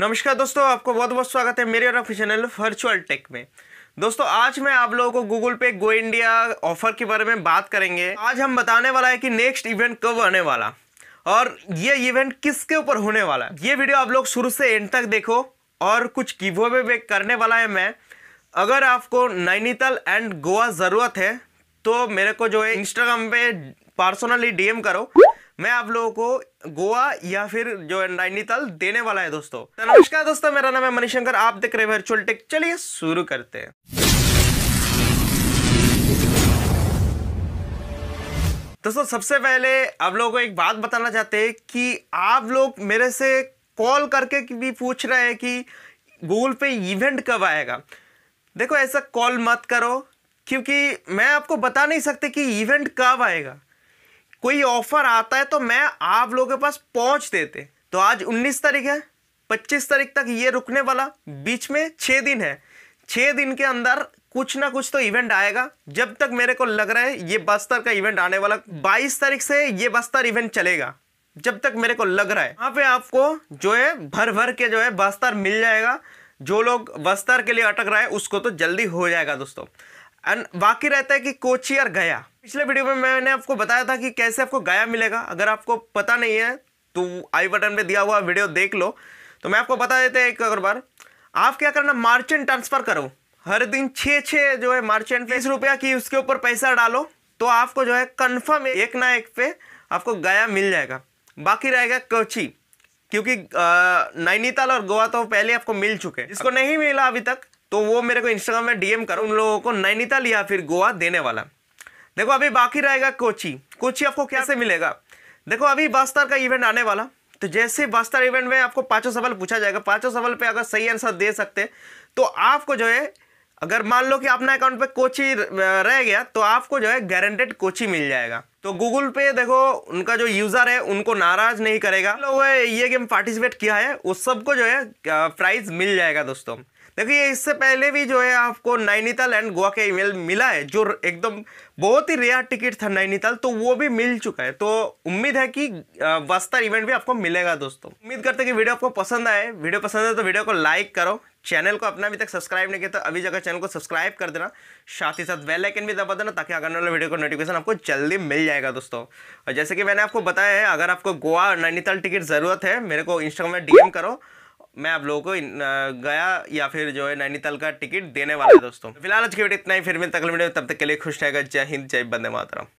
नमस्कार दोस्तों आपको बहुत बहुत स्वागत है मेरे और आपके चैनल वर्चुअल टेक में दोस्तों आज मैं आप लोगों को गूगल पे गो इंडिया ऑफर के बारे में बात करेंगे आज हम बताने वाला है कि नेक्स्ट इवेंट कब आने वाला और ये इवेंट किसके ऊपर होने वाला है ये वीडियो आप लोग शुरू से एंड तक देखो और कुछ वो वे करने वाला है मैं अगर आपको नैनीताल एंड गोवा ज़रूरत है तो मेरे को जो है इंस्टाग्राम पे पर्सनली डीएम करो मैं आप लोगों को गोवा या फिर जो नैनीताल देने वाला है दोस्तों तो नमस्कार दोस्तों मेरा नाम है शंकर आप देख रहे हैं वर्चुअल टेक चलिए शुरू करते हैं दोस्तों सबसे पहले आप लोगों को एक बात बताना चाहते हैं कि आप लोग मेरे से कॉल करके भी पूछ रहे हैं कि गूगल पे इवेंट कब आएगा देखो ऐसा कॉल मत करो क्योंकि मैं आपको बता नहीं सकते कि इवेंट कब आएगा कोई ऑफर आता है तो मैं आप लोगों के पास पहुंच देते तो आज उन्नीस तारीख है पच्चीस तारीख तक ये रुकने वाला बीच में छः दिन है छः दिन के अंदर कुछ ना कुछ तो इवेंट आएगा जब तक मेरे को लग रहा है ये बस्तर का इवेंट आने वाला बाईस तारीख से ये बस्तर इवेंट चलेगा जब तक मेरे को लग रहा है वहाँ पे आपको जो है भर भर के जो है बस्तर मिल जाएगा जो लोग बस्तर के लिए अटक रहा है उसको तो जल्दी हो जाएगा दोस्तों एंड बाकी रहता है कि कोचियर गया पिछले वीडियो में मैंने आपको बताया था कि कैसे आपको गया मिलेगा अगर आपको पता नहीं है तो आई बटन पे दिया हुआ वीडियो देख लो तो मैं आपको बता देते हैं एक अगर बार आप क्या करना मार्चेंट ट्रांसफ़र करो हर दिन छः छः जो है मार्चेंट बीस रुपया की उसके ऊपर पैसा डालो तो आपको जो है कन्फर्म एक ना एक पे आपको गया मिल जाएगा बाकी रहेगा कोची क्योंकि नैनीताल और गोवा तो पहले आपको मिल चुके इसको नहीं मिला अभी तक तो वो मेरे को इंस्टाग्राम में डीएम करो उन लोगों को नैनीताल या फिर गोवा देने वाला देखो अभी बाकी रहेगा कोची कोची आपको कैसे मिलेगा देखो अभी बास्तार का इवेंट आने वाला तो जैसे बास्तार इवेंट में आपको पाँचों सवाल पूछा जाएगा पाँचों सवाल पे अगर सही आंसर दे सकते तो आपको जो है अगर मान लो कि अपना अकाउंट पे कोची रह गया तो आपको जो है गारंटेड कोची मिल जाएगा तो गूगल पे देखो उनका जो यूज़र है उनको नाराज नहीं करेगा लोग ये गेम पार्टिसिपेट किया है उस सबको जो है प्राइज़ मिल जाएगा दोस्तों देखिए इससे पहले भी जो है आपको नैनीताल एंड गोवा का ईमेल मिला है जो एकदम बहुत ही रेयर टिकट था नैनीताल तो वो भी मिल चुका है तो उम्मीद है कि बस्तर इवेंट भी आपको मिलेगा दोस्तों उम्मीद करते कि वीडियो आपको पसंद आए वीडियो पसंद आए तो वीडियो को लाइक करो चैनल को अपना अभी तक सब्सक्राइब नहीं किया तो अभी जगह चैनल को सब्सक्राइब कर देना साथ ही साथ बेल आइकन भी दबा देना ताकि आगे वाले वीडियो का नोटिफिकेशन आपको जल्दी मिल जाएगा दोस्तों और जैसे कि मैंने आपको बताया है अगर आपको गोवा नैनीताल टिकट ज़रूरत है मेरे को इंस्टाग्राम में डीएम करो मैं आप लोगों को गया या फिर जो है नैनीताल का टिकट देने वाला है दोस्तों फिलहाल आज की वीडियो इतना ही फिर मिलता अगले वीडियो तब तक के लिए खुश रहेगा जय हिंद जय बंदे मातरम